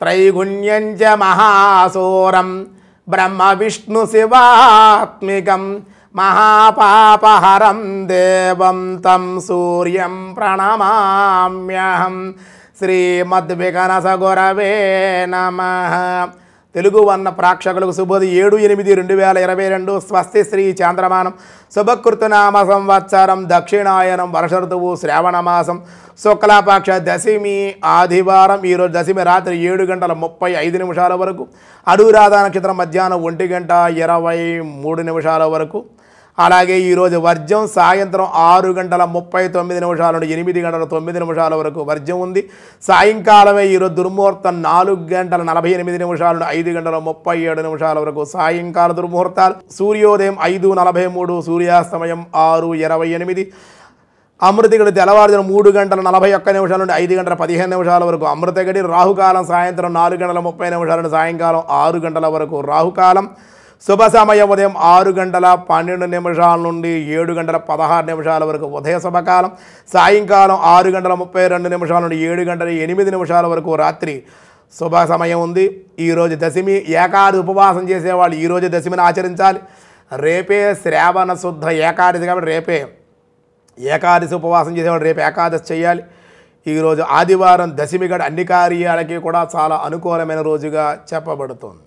त्रैगुण्यञ्च महासोरं ब्रह्मविष्णुशिवात्मिकं महापापहरं देवं तं सूर्यं प्रणमाम्यहं श्रीमद्विकनसगुरवे नमः తెలుగు వన్న ప్రేక్షకులకు శుభోది ఏడు ఎనిమిది రెండు వేల ఇరవై రెండు స్వస్తి శ్రీ చాంద్రమానం శుభకృతనామ సంవత్సరం దక్షిణాయనం వర్ష ఋతువు శ్రావణమాసం శుక్లాపక్ష దశమి ఆదివారం ఈరోజు దశమి రాత్రి ఏడు గంటల ముప్పై ఐదు నిమిషాల వరకు అడుగురాధా నక్షత్రం మధ్యాహ్నం ఒంటి గంట ఇరవై మూడు నిమిషాల వరకు అలాగే ఈరోజు వర్జం సాయంత్రం ఆరు గంటల ముప్పై తొమ్మిది నిమిషాల నుండి ఎనిమిది గంటల తొమ్మిది నిమిషాల వరకు వర్జం ఉంది సాయంకాలమే ఈరోజు దుర్ముహూర్తం నాలుగు గంటల నలభై ఎనిమిది నిమిషాల నుండి ఐదు గంటల ముప్పై ఏడు నిమిషాల వరకు సాయంకాల దుర్ముహూర్తాలు సూర్యోదయం ఐదు నలభై మూడు సూర్యాస్తమయం ఆరు ఇరవై ఎనిమిది అమృతగడి తెల్లవారుజున మూడు గంటల నలభై ఒక్క నిమిషాల నుండి ఐదు గంటల పదిహేను నిమిషాల వరకు అమృతగడి రాహుకాలం సాయంత్రం నాలుగు గంటల ముప్పై నిమిషాల నుండి సాయంకాలం ఆరు గంటల వరకు రాహుకాలం శుభ సమయం ఉదయం ఆరు గంటల పన్నెండు నిమిషాల నుండి ఏడు గంటల పదహారు నిమిషాల వరకు ఉదయ శుభకాలం సాయంకాలం ఆరు గంటల ముప్పై రెండు నిమిషాల నుండి ఏడు గంటల ఎనిమిది నిమిషాల వరకు రాత్రి శుభ సమయం ఉంది ఈరోజు దశమి ఏకాది ఉపవాసం చేసేవాళ్ళు ఈరోజు దశమిని ఆచరించాలి రేపే శ్రావణ శుద్ధ ఏకాదశి కాబట్టి రేపే ఏకాదశి ఉపవాసం చేసేవాళ్ళు రేపు ఏకాదశి చేయాలి ఈరోజు ఆదివారం దశమి గడ అన్ని కార్యాలకి కూడా చాలా అనుకూలమైన రోజుగా చెప్పబడుతుంది